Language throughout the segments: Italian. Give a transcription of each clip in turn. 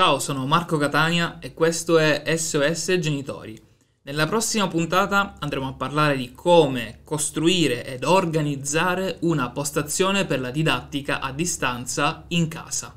Ciao, sono Marco Catania e questo è SOS Genitori. Nella prossima puntata andremo a parlare di come costruire ed organizzare una postazione per la didattica a distanza in casa.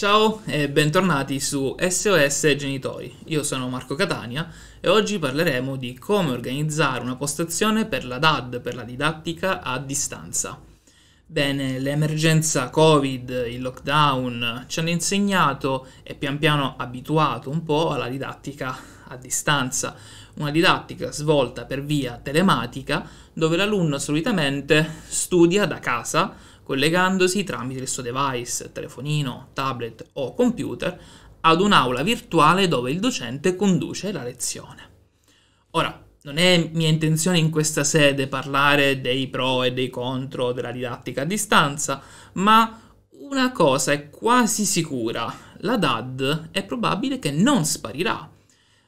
Ciao e bentornati su SOS Genitori. Io sono Marco Catania e oggi parleremo di come organizzare una postazione per la DAD, per la didattica a distanza. Bene, l'emergenza Covid, il lockdown ci hanno insegnato e pian piano abituato un po' alla didattica a distanza, una didattica svolta per via telematica dove l'alunno solitamente studia da casa collegandosi tramite il suo device, telefonino, tablet o computer ad un'aula virtuale dove il docente conduce la lezione. Ora, non è mia intenzione in questa sede parlare dei pro e dei contro della didattica a distanza, ma una cosa è quasi sicura, la DAD è probabile che non sparirà.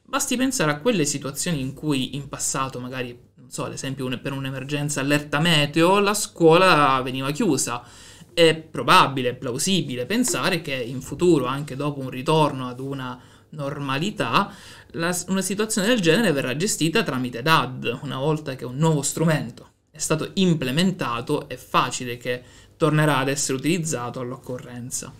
Basti pensare a quelle situazioni in cui in passato magari so, ad esempio un, per un'emergenza allerta meteo, la scuola veniva chiusa. È probabile, è plausibile pensare che in futuro, anche dopo un ritorno ad una normalità, la, una situazione del genere verrà gestita tramite DAD, una volta che un nuovo strumento è stato implementato, è facile che tornerà ad essere utilizzato all'occorrenza.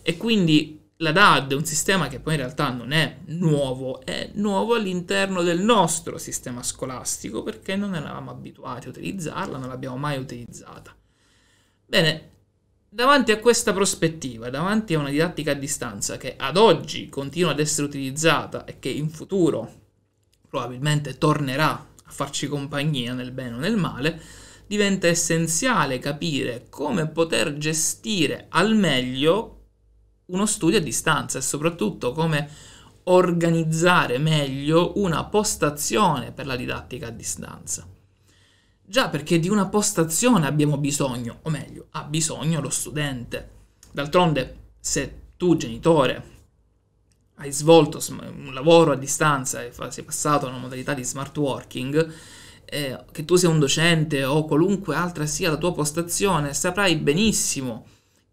E quindi la DAD è un sistema che poi in realtà non è nuovo, è nuovo all'interno del nostro sistema scolastico perché non eravamo abituati a utilizzarla, non l'abbiamo mai utilizzata. Bene, davanti a questa prospettiva, davanti a una didattica a distanza che ad oggi continua ad essere utilizzata e che in futuro probabilmente tornerà a farci compagnia nel bene o nel male, diventa essenziale capire come poter gestire al meglio uno studio a distanza e soprattutto come organizzare meglio una postazione per la didattica a distanza. Già perché di una postazione abbiamo bisogno, o meglio, ha bisogno lo studente. D'altronde, se tu genitore hai svolto un lavoro a distanza e sei passato a una modalità di smart working, eh, che tu sia un docente o qualunque altra sia la tua postazione, saprai benissimo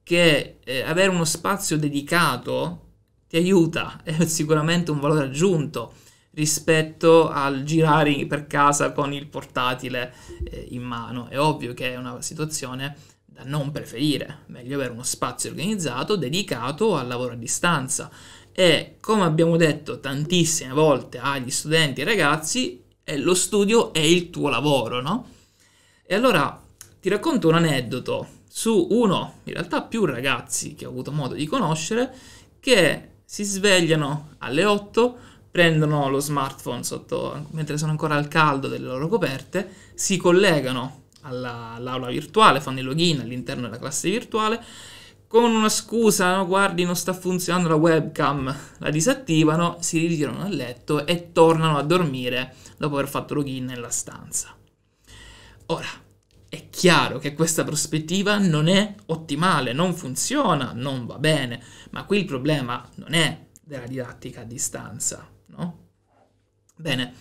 che eh, avere uno spazio dedicato ti aiuta, è sicuramente un valore aggiunto rispetto al girare per casa con il portatile eh, in mano. È ovvio che è una situazione da non preferire, meglio avere uno spazio organizzato dedicato al lavoro a distanza. E come abbiamo detto tantissime volte agli studenti e ragazzi, eh, lo studio è il tuo lavoro, no? E allora ti racconto un aneddoto su uno, in realtà più ragazzi che ho avuto modo di conoscere, che si svegliano alle 8, prendono lo smartphone sotto, mentre sono ancora al caldo delle loro coperte, si collegano alla, all'aula virtuale, fanno il login all'interno della classe virtuale, con una scusa, no, guardi non sta funzionando la webcam, la disattivano, si ritirano a letto e tornano a dormire dopo aver fatto login nella stanza. Ora, è chiaro che questa prospettiva non è ottimale, non funziona, non va bene, ma qui il problema non è della didattica a distanza, no? Bene,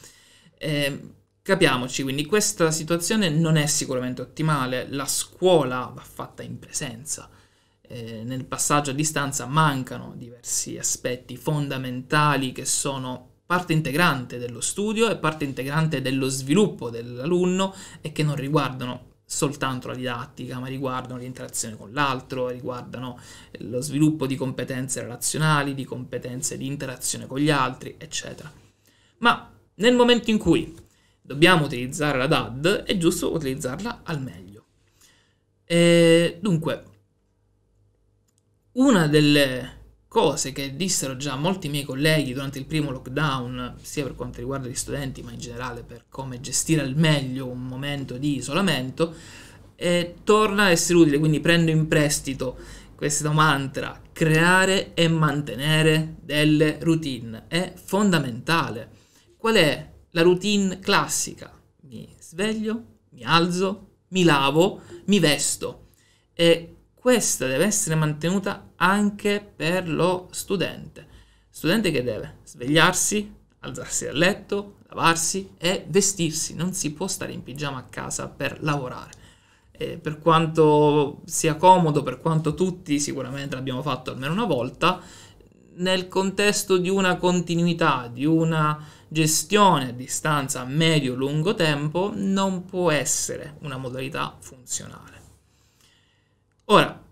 eh, capiamoci, quindi questa situazione non è sicuramente ottimale, la scuola va fatta in presenza, eh, nel passaggio a distanza mancano diversi aspetti fondamentali che sono parte integrante dello studio e parte integrante dello sviluppo dell'alunno e che non riguardano soltanto la didattica, ma riguardano l'interazione con l'altro, riguardano eh, lo sviluppo di competenze relazionali, di competenze di interazione con gli altri, eccetera. Ma nel momento in cui dobbiamo utilizzare la DAD, è giusto utilizzarla al meglio. E eh, dunque, una delle cose che dissero già molti miei colleghi durante il primo lockdown, sia per quanto riguarda gli studenti, ma in generale per come gestire al meglio un momento di isolamento, e torna a essere utile, quindi prendo in prestito questo mantra, creare e mantenere delle routine è fondamentale. Qual è la routine classica? Mi sveglio, mi alzo, mi lavo, mi vesto. E questa deve essere mantenuta anche per lo studente. Studente che deve svegliarsi, alzarsi dal letto, lavarsi e vestirsi, non si può stare in pigiama a casa per lavorare. E per quanto sia comodo, per quanto tutti sicuramente l'abbiamo fatto almeno una volta, nel contesto di una continuità, di una gestione a distanza a medio-lungo tempo, non può essere una modalità funzionale. Ora,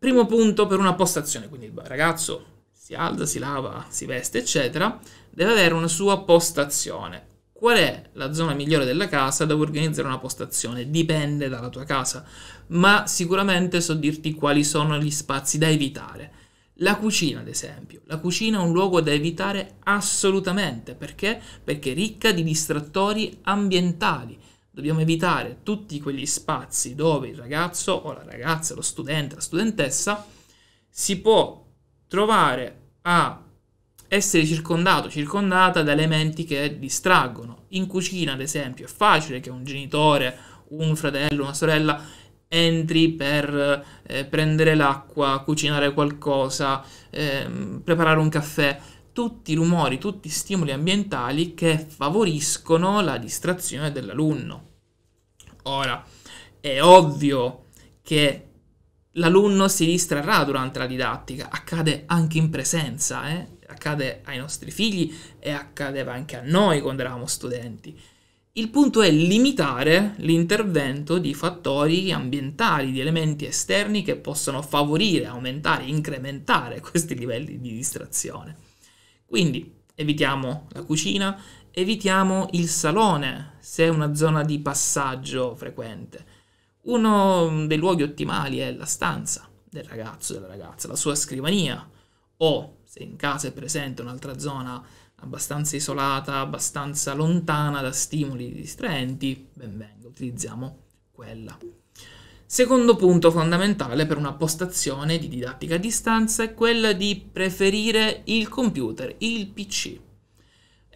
primo punto per una postazione, quindi il ragazzo si alza, si lava, si veste, eccetera, deve avere una sua postazione. Qual è la zona migliore della casa dove organizzare una postazione? Dipende dalla tua casa, ma sicuramente so dirti quali sono gli spazi da evitare. La cucina, ad esempio. La cucina è un luogo da evitare assolutamente. Perché? Perché è ricca di distrattori ambientali dobbiamo evitare tutti quegli spazi dove il ragazzo o la ragazza, lo studente, la studentessa si può trovare a essere circondato, circondata da elementi che distraggono. In cucina, ad esempio, è facile che un genitore, un fratello, una sorella entri per eh, prendere l'acqua, cucinare qualcosa, eh, preparare un caffè, tutti i rumori, tutti i stimoli ambientali che favoriscono la distrazione dell'alunno. Ora, è ovvio che l'alunno si distrarrà durante la didattica, accade anche in presenza, eh? accade ai nostri figli e accadeva anche a noi quando eravamo studenti. Il punto è limitare l'intervento di fattori ambientali, di elementi esterni che possono favorire, aumentare, incrementare questi livelli di distrazione. Quindi evitiamo la cucina, evitiamo il salone se è una zona di passaggio frequente. Uno mm, dei luoghi ottimali è la stanza del ragazzo, della ragazza, la sua scrivania o se in casa è presente un'altra zona abbastanza isolata, abbastanza lontana da stimoli distraenti, ben venga, utilizziamo quella. Secondo punto fondamentale per una postazione di didattica a distanza è quella di preferire il computer, il PC.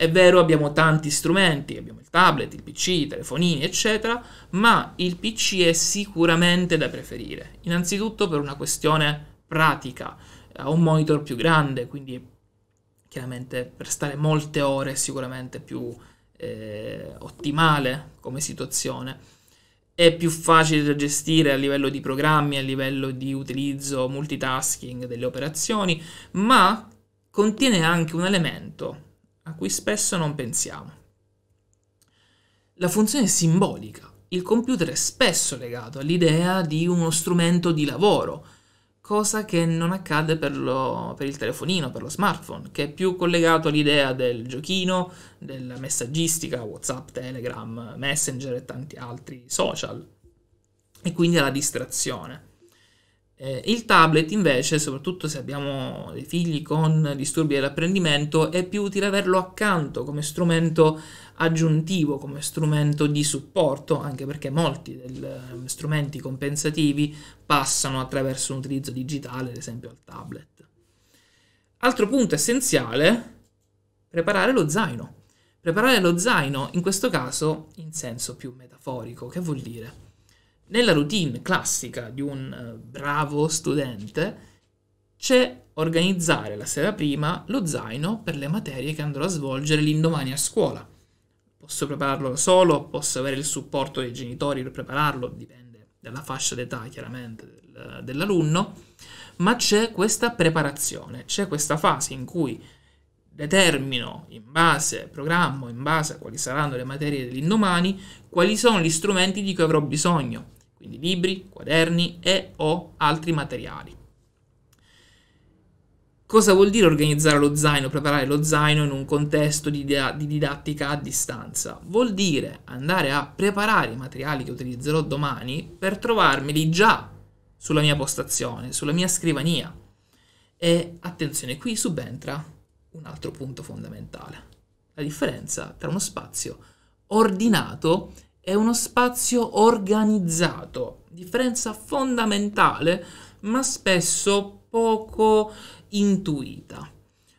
È vero, abbiamo tanti strumenti, abbiamo il tablet, il PC, i telefonini, eccetera, ma il PC è sicuramente da preferire. Innanzitutto per una questione pratica, ha un monitor più grande, quindi chiaramente per stare molte ore è sicuramente più eh, ottimale come situazione. È più facile da gestire a livello di programmi, a livello di utilizzo multitasking delle operazioni, ma contiene anche un elemento a cui spesso non pensiamo. La funzione simbolica. Il computer è spesso legato all'idea di uno strumento di lavoro, cosa che non accade per, lo, per, il telefonino, per lo smartphone, che è più collegato all'idea del giochino, della messaggistica, WhatsApp, Telegram, Messenger e tanti altri social, e quindi alla distrazione. Eh, il tablet invece, soprattutto se abbiamo dei figli con disturbi dell'apprendimento, è più utile averlo accanto come strumento aggiuntivo, come strumento di supporto, anche perché molti degli ehm, strumenti compensativi passano attraverso un utilizzo digitale, ad esempio al tablet. Altro punto essenziale, preparare lo zaino. Preparare lo zaino, in questo caso, in senso più metaforico. Che vuol dire? nella routine classica di un eh, bravo studente c'è organizzare la sera prima lo zaino per le materie che andrò a svolgere l'indomani a scuola. Posso prepararlo da solo, posso avere il supporto dei genitori per prepararlo, dipende dalla fascia d'età chiaramente dell'alunno, ma c'è questa preparazione, c'è questa fase in cui determino in base, programmo in base a quali saranno le materie dell'indomani, quali sono gli strumenti di cui avrò bisogno quindi libri, quaderni e o altri materiali. Cosa vuol dire organizzare lo zaino, preparare lo zaino in un contesto di, di, didattica a distanza? Vuol dire andare a preparare i materiali che utilizzerò domani per trovarmeli già sulla mia postazione, sulla mia scrivania. E attenzione, qui subentra un altro punto fondamentale, la differenza tra uno spazio ordinato è uno spazio organizzato, differenza fondamentale ma spesso poco intuita.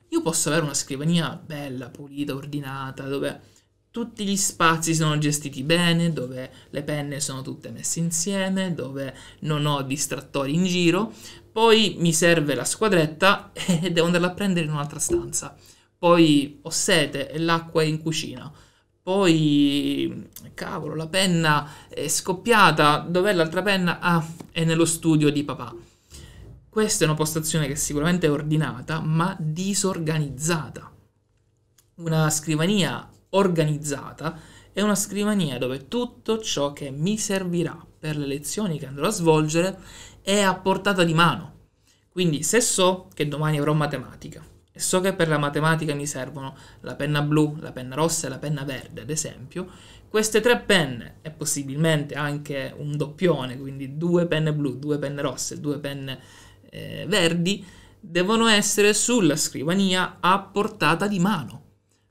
Io posso avere una scrivania bella, pulita, ordinata, dove tutti gli spazi sono gestiti bene, dove le penne sono tutte messe insieme, dove non ho distrattori in giro, poi mi serve la squadretta e devo andarla a prendere in un'altra stanza. Poi ho sete e l'acqua è in cucina poi, cavolo, la penna è scoppiata. Dov'è l'altra penna? Ah, è nello studio di papà. Questa è una postazione che sicuramente è ordinata, ma disorganizzata. Una scrivania organizzata è una scrivania dove tutto ciò che mi servirà per le lezioni che andrò a svolgere è a portata di mano. Quindi se so che domani avrò matematica, e so che per la matematica mi servono la penna blu, la penna rossa e la penna verde, ad esempio. Queste tre penne, e possibilmente anche un doppione, quindi due penne blu, due penne rosse, due penne eh, verdi, devono essere sulla scrivania a portata di mano,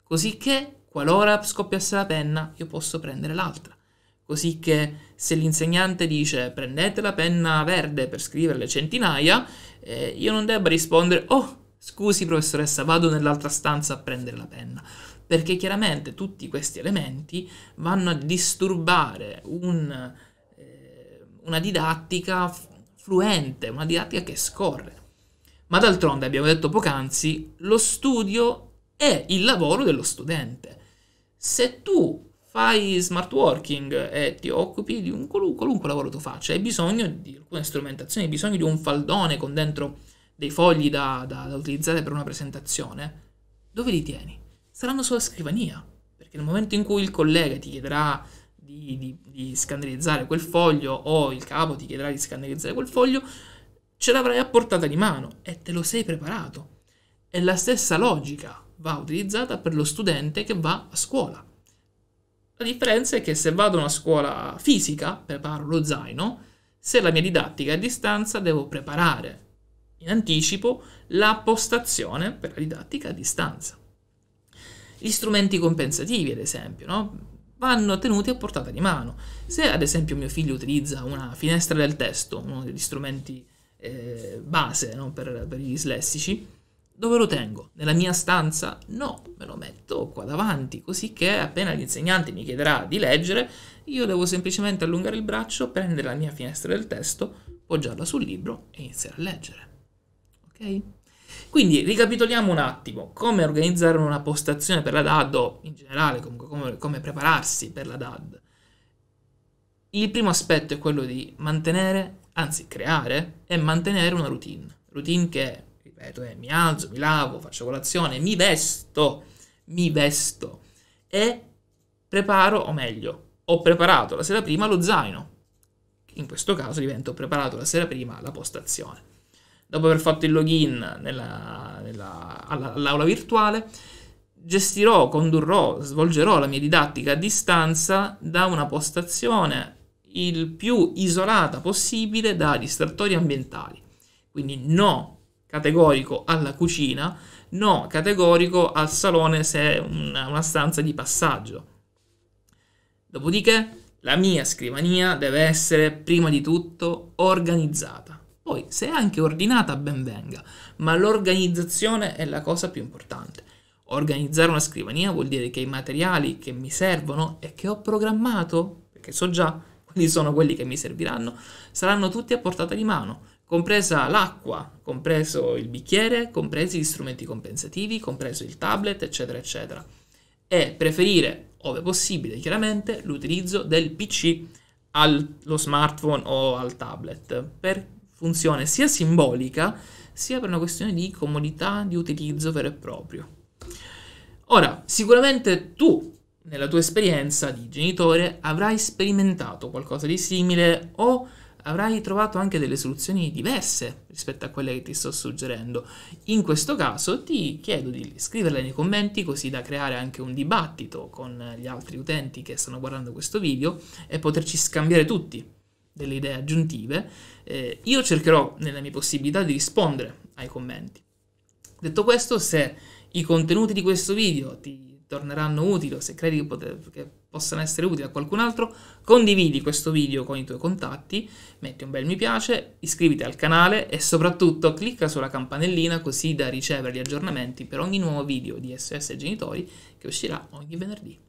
così che qualora scoppiasse la penna io posso prendere l'altra. Così che se l'insegnante dice prendete la penna verde per scrivere le centinaia, eh, io non debba rispondere oh Scusi professoressa, vado nell'altra stanza a prendere la penna. Perché chiaramente tutti questi elementi vanno a disturbare un, eh, una didattica fluente, una didattica che scorre. Ma d'altronde, abbiamo detto poc'anzi, lo studio è il lavoro dello studente. Se tu fai smart working e ti occupi di un qualunque, qualunque lavoro tu faccia, hai bisogno di alcune strumentazioni, hai bisogno di un faldone con dentro dei fogli da, da, da utilizzare per una presentazione, dove li tieni? Saranno sulla scrivania, perché nel momento in cui il collega ti chiederà di, di, di scannerizzare quel foglio o il capo ti chiederà di scannerizzare quel foglio, ce l'avrai a portata di mano e te lo sei preparato. E la stessa logica va utilizzata per lo studente che va a scuola. La differenza è che se vado a una scuola fisica, preparo lo zaino, se la mia didattica è a distanza devo preparare in anticipo la postazione per la didattica a distanza. Gli strumenti compensativi, ad esempio, no? vanno tenuti a portata di mano. Se ad esempio mio figlio utilizza una finestra del testo, uno degli strumenti eh, base no? per, per i dislessici, dove lo tengo? Nella mia stanza? No, me lo metto qua davanti, così che appena l'insegnante mi chiederà di leggere, io devo semplicemente allungare il braccio, prendere la mia finestra del testo, poggiarla sul libro e iniziare a leggere ok? Quindi ricapitoliamo un attimo come organizzare una postazione per la DAD o in generale comunque come, come prepararsi per la DAD. Il primo aspetto è quello di mantenere, anzi creare e mantenere una routine. Routine che, ripeto, è mi alzo, mi lavo, faccio colazione, mi vesto, mi vesto e preparo, o meglio, ho preparato la sera prima lo zaino. In questo caso divento preparato la sera prima la postazione dopo aver fatto il login nella, nella, alla, all'aula virtuale, gestirò, condurrò, svolgerò la mia didattica a distanza da una postazione il più isolata possibile da distrattori ambientali. Quindi no categorico alla cucina, no categorico al salone se è una, una stanza di passaggio. Dopodiché la mia scrivania deve essere prima di tutto organizzata. Poi, se è anche ordinata, ben venga, ma l'organizzazione è la cosa più importante. Organizzare una scrivania vuol dire che i materiali che mi servono e che ho programmato, perché so già quali sono quelli che mi serviranno, saranno tutti a portata di mano, compresa l'acqua, compreso il bicchiere, compresi gli strumenti compensativi, compreso il tablet, eccetera, eccetera. E preferire, ove possibile chiaramente, l'utilizzo del PC allo smartphone o al tablet, Perché? funzione sia simbolica sia per una questione di comodità di utilizzo vero e proprio. Ora, sicuramente tu, nella tua esperienza di genitore, avrai sperimentato qualcosa di simile o avrai trovato anche delle soluzioni diverse rispetto a quelle che ti sto suggerendo. In questo caso ti chiedo di scriverle nei commenti così da creare anche un dibattito con gli altri utenti che stanno guardando questo video e poterci scambiare tutti delle idee aggiuntive, eh, io cercherò nelle mie possibilità di rispondere ai commenti. Detto questo, se i contenuti di questo video ti torneranno utili o se credi che, pot- che possano essere utili a qualcun altro, condividi questo video con i tuoi contatti, metti un bel mi piace, iscriviti al canale e soprattutto clicca sulla campanellina così da ricevere gli aggiornamenti per ogni nuovo video di SOS Genitori che uscirà ogni venerdì.